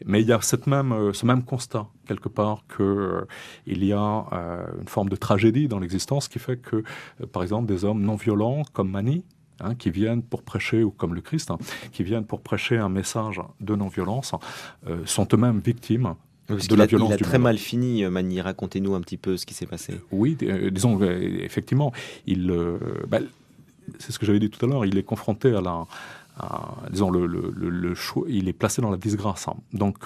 Mais il y a cette même, euh, ce même constat quelque part que euh, il y a euh, une forme de tragédie dans l'existence qui fait que, par exemple, des hommes non violents comme Mani, hein, qui viennent pour prêcher, ou comme le Christ, hein, qui viennent pour prêcher un message de non-violence, sont eux-mêmes victimes la Il a très mal fini, euh, Mani. Racontez-nous un petit peu ce qui s'est passé. Euh, oui, euh, disons, effectivement, il, bah, c'est ce que j'avais dit tout à l'heure, il est confronté à la. disons, le, il est placé dans la disgrâce. Hein. Donc,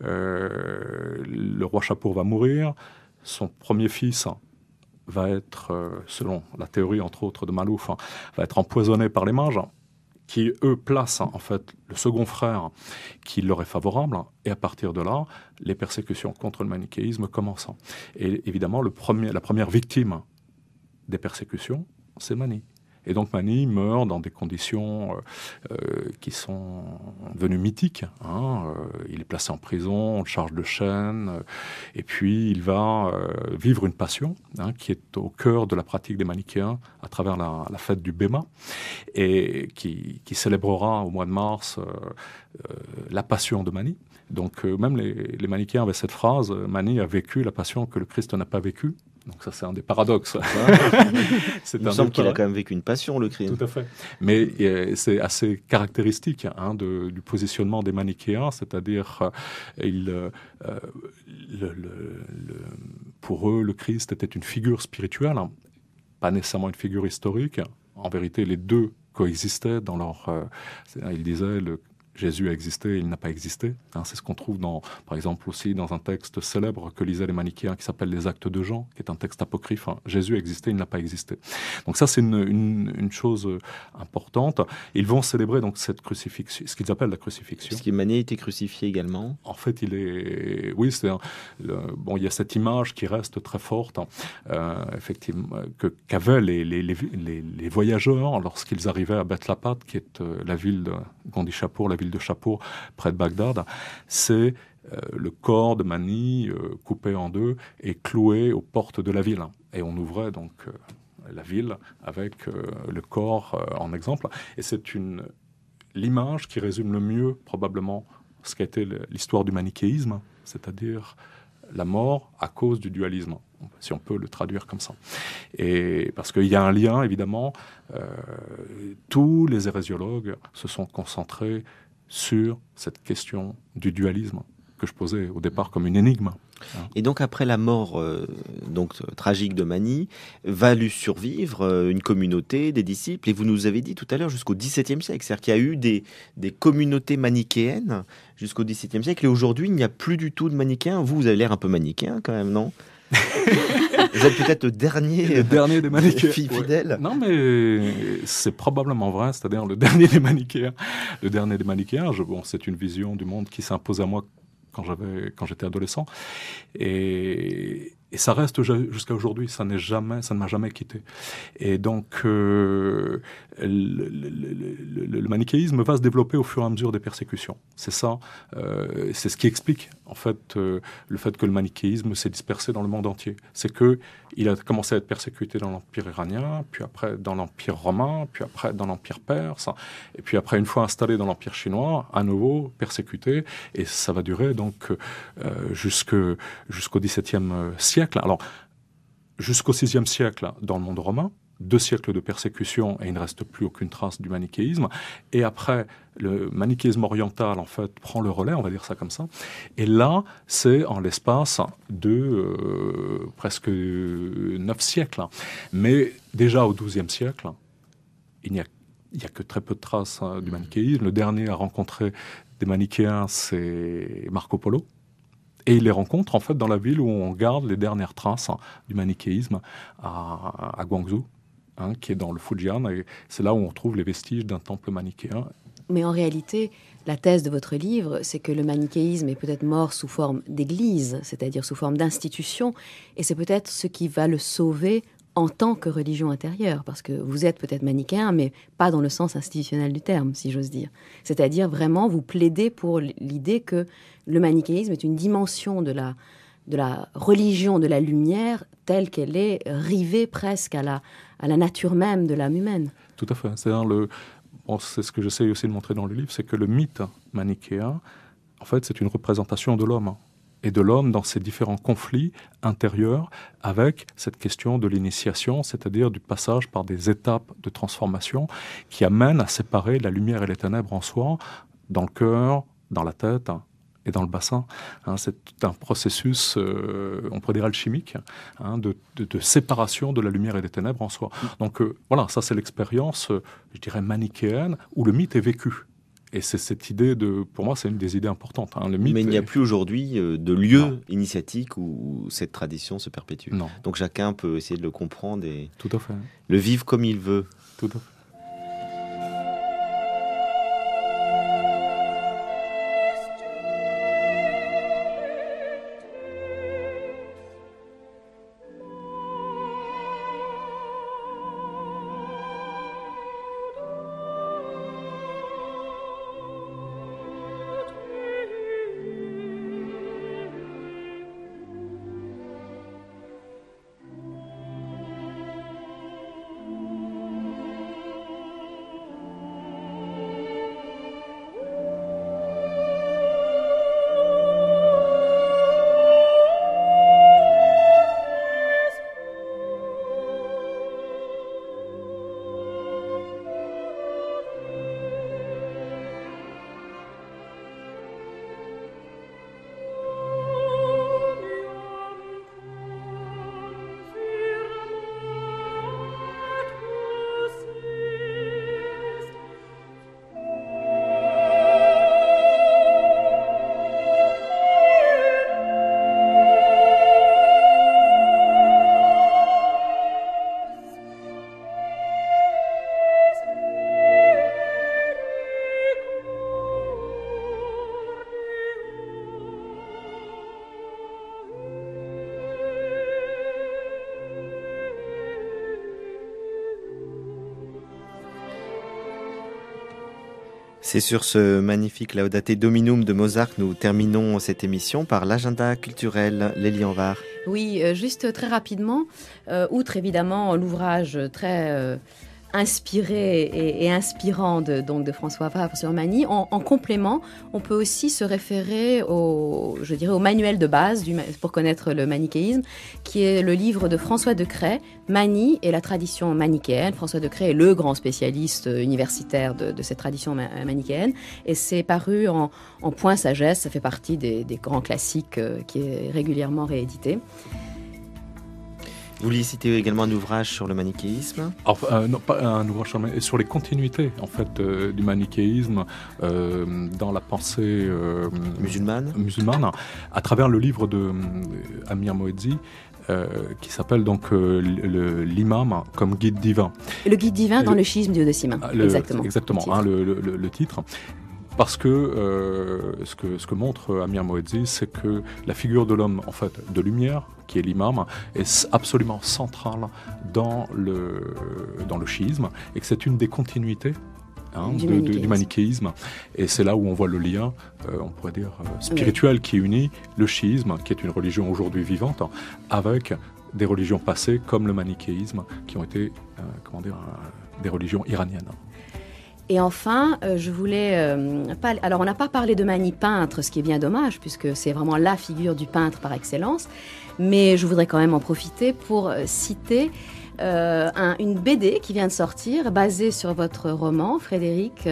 le roi Chapour va mourir, son premier fils hein, va être, selon la théorie entre autres de Malouf, hein, va être empoisonné par les mages qui, eux, placent en fait le second frère qui leur est favorable, et à partir de là, les persécutions contre le manichéisme commencent. Et évidemment, le premier, la première victime des persécutions, c'est Mani. Et donc Mani meurt dans des conditions euh, euh, qui sont devenues mythiques. Hein. Euh, il est placé en prison, on charge de chaîne, et puis il va vivre une passion hein, qui est au cœur de la pratique des manichéens à travers la, fête du Béma, et qui, célébrera au mois de mars la passion de Mani. Donc même les, les manichéens avaient cette phrase, Mani a vécu la passion que le Christ n'a pas vécue. Donc ça, c'est un des paradoxes. (laughs) il me semble qu'il a quand même vécu une passion, le Christ. Tout à fait. Mais euh, c'est assez caractéristique hein, du positionnement des manichéens, c'est-à-dire euh, euh, pour eux, le Christ était une figure spirituelle, pas nécessairement une figure historique. En vérité, les deux coexistaient dans leur... Il disait... le, Jésus a existé, il n'a pas existé. Hein, c'est ce qu'on trouve, dans, par exemple, aussi dans un texte célèbre que lisaient les manichéens qui s'appelle Les Actes de Jean, qui est un texte apocryphe. Hein, Jésus a existé, il n'a pas existé. Donc ça, c'est une, chose euh, importante. Ils vont célébrer donc cette crucifixion, ce qu'ils appellent la crucifixion. Est-ce qui a été crucifié également. En fait, il est, oui, c'est bon, il y a cette image qui reste très forte, hein, euh, effectivement, que qu'avaient les, les, voyageurs lorsqu'ils arrivaient à Betlapat, qui est euh, la ville de Gondichapour, la ville de Chapeau près de Bagdad, c'est euh, le corps de Mani euh, coupé en deux et cloué aux portes de la ville. Et on ouvrait donc euh, la ville avec le corps en exemple. Et c'est une l'image qui résume le mieux probablement ce été l'histoire du manichéisme, c'est-à-dire la mort à cause du dualisme, si on peut le traduire comme ça. Et parce qu'il y a un lien, évidemment, tous les hérésiologues se sont concentrés sur cette question du dualisme que je posais au départ comme une énigme. Hein. Et donc après la mort euh, donc tragique de Mani, va lui survivre euh, une communauté, des disciples, et vous nous avez dit tout à l'heure jusqu'au XVIIe siècle, c'est-à-dire qu'il y a eu des, des communautés manichéennes jusqu'au XVIIe siècle, et aujourd'hui il n'y a plus du tout de manichéens. Vous, vous avez l'air un peu manichéen quand même, non (laughs) Vous êtes peut-être le dernier, dernier des euh, manichéens. fidèles. Non, mais c'est probablement vrai, c'est-à-dire le dernier des manichéens. Le dernier des manichéens, bon, c'est une vision du monde qui s'impose à moi quand j'avais, quand j'étais adolescent. Et, ça reste jusqu'à aujourd'hui, ça n'est jamais, ça ne m'a jamais quitté. Et donc, euh, le, manichéisme va se développer au fur et à mesure des persécutions. C'est ça, euh, c'est ce qui explique en fait, euh, le fait que le manichéisme s'est dispersé dans le monde entier. C'est que il a commencé à être persécuté dans l'Empire iranien, puis après dans l'Empire romain, puis après dans l'Empire perse, et puis après, une fois installé dans l'Empire chinois, à nouveau persécuté, et ça va durer donc euh, jusqu'au XVIIe euh, siècle. Alors, jusqu'au VIe siècle dans le monde romain, deux siècles de persécution et il ne reste plus aucune trace du manichéisme. Et après, le manichéisme oriental, en fait, prend le relais, on va dire ça comme ça. Et là, c'est en l'espace de euh, presque neuf siècles. Mais déjà au XIIe siècle, il n'y a, a que très peu de traces hein, du mmh. manichéisme. Le dernier à rencontrer des manichéens, c'est Marco Polo. Et il les rencontre en fait dans la ville où on garde les dernières traces hein, du manichéisme à Guangzhou. Hein, qui est dans le Fujian. c'est là où on trouve les vestiges d'un temple manichéen. Mais en réalité, la thèse de votre livre, c'est que le manichéisme est peut-être mort sous forme d'église, c'est-à-dire sous forme d'institution, et c'est peut-être ce qui va le sauver en tant que religion intérieure, parce que vous êtes peut-être manichéen, mais pas dans le sens institutionnel du terme, si j'ose dire. C'est-à-dire vraiment, vous plaidez pour l'idée que le manichéisme est une dimension de la, de la religion de la lumière telle qu'elle est rivée presque à la, nature même de l'âme humaine. Tout à fait. C'est ce que j'essaye aussi de montrer dans le livre, c'est que le mythe manichéen, en fait, c'est une représentation de l'homme et de l'homme dans ses différents conflits intérieurs avec cette question de l'initiation, c'est-à-dire du passage par des étapes de transformation qui amènent à séparer la lumière et les ténèbres en soi, dans le cœur, dans la tête, et dans le bassin. Hein, c'est un processus, euh, on pourrait dire alchimique, hein, de, séparation de la lumière et des ténèbres en soi. Donc euh, voilà, ça c'est l'expérience, euh, je dirais, manichéenne, où le mythe est vécu. Et c'est cette idée de, pour moi, c'est une des idées importantes. Hein. le mythe Mais il n'y a plus aujourd'hui de lieu initiatique où cette tradition se perpétue. Non. Donc chacun peut essayer de le comprendre et Tout à fait. le vivre comme il veut. Tout à fait. C'est sur ce magnifique Laudate Dominum de Mozart que nous terminons cette émission par l'agenda culturel Lélie Anvar. Oui, euh, juste très rapidement, euh, outre évidemment l'ouvrage très... Euh, inspiré et, inspirant de, donc de François Mani. sur manie En, complément, on peut aussi se référer au, je dirais, au manuel de base pour connaître le manichéisme, qui est le livre de François de Cray, Manie et la tradition manichéenne. François de Cray est le grand spécialiste universitaire de, cette tradition manichéenne, et c'est paru en, point sagesse. Ça fait partie des, grands classiques euh, qui est régulièrement réédité. Vous lisez également un ouvrage sur le manichéisme enfin, euh, Non, pas un ouvrage sur, sur les continuités en fait euh, du manichéisme euh, dans la pensée musulmane. musulmane, à travers le livre de Amir Moedzi, qui s'appelle donc l'imam comme guide divin. Le guide divin dans le, schisme de Sima. exactement. Exactement, hein, le le titre. Parce euh, que, ce que montre Amir Moedzi, c'est que la figure de l'homme, en de lumière, qui est l'imam, est absolument centrale dans le, dans chiisme, et que c'est une des continuités hein, du, manichéisme. Et c'est là où on voit le lien, euh, on pourrait dire, euh, spirituel qui unit le chiisme, qui est une religion aujourd'hui vivante, avec des religions passées comme le manichéisme, qui ont été, comment dire, des religions iraniennes. Et enfin, euh, je voulais. Euh, pas... alors, on n'a pas parlé de Mani peintre, ce qui est bien dommage, puisque c'est vraiment la figure du peintre par excellence. Mais je voudrais quand même en profiter pour euh, citer une BD qui vient de sortir, basée sur votre roman, Frédéric,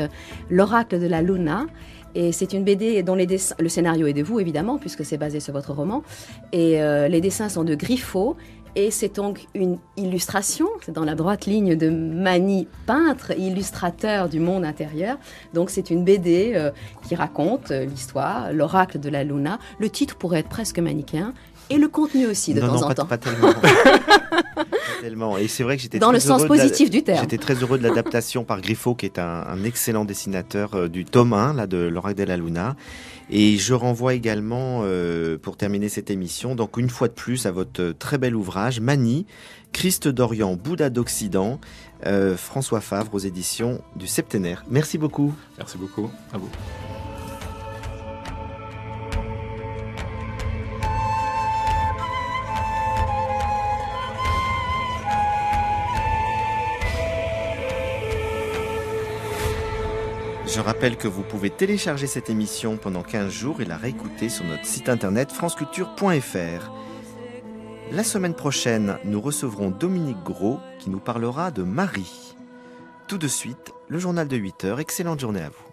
L'oracle de la Luna. Et c'est une BD dont le scénario est de vous évidemment, puisque c'est basé sur votre roman. Et les dessins sont de Griffo et c'est donc une illustration, c'est dans la droite ligne de Mani, peintre illustrateur du monde intérieur. Donc c'est une BD euh, qui raconte euh, l'histoire, l'oracle de la Luna. Le titre pourrait être presque manichéen. Et le contenu aussi, de temps en temps. Pas tellement. (laughs) pas tellement. Et c'est vrai que j'étais dans le sens positif du terme. J'étais très heureux de l'adaptation par Griffo, qui est un, excellent dessinateur euh, du tome 1 de l'oracle de la Luna. Et je renvoie également, euh, pour terminer cette émission, donc une fois de plus à votre très bel ouvrage, Mani, Christ d'Orient, Bouddha d'Occident, euh, François Favre aux éditions du Septenaire. Merci beaucoup. Merci beaucoup. À vous. Je rappelle que vous pouvez télécharger cette émission pendant 15 jours et la réécouter sur notre site internet franceculture.fr. La semaine prochaine, nous recevrons Dominique Gros qui nous parlera de Marie. Tout de suite, le journal de 8 heures. Excellente journée à vous.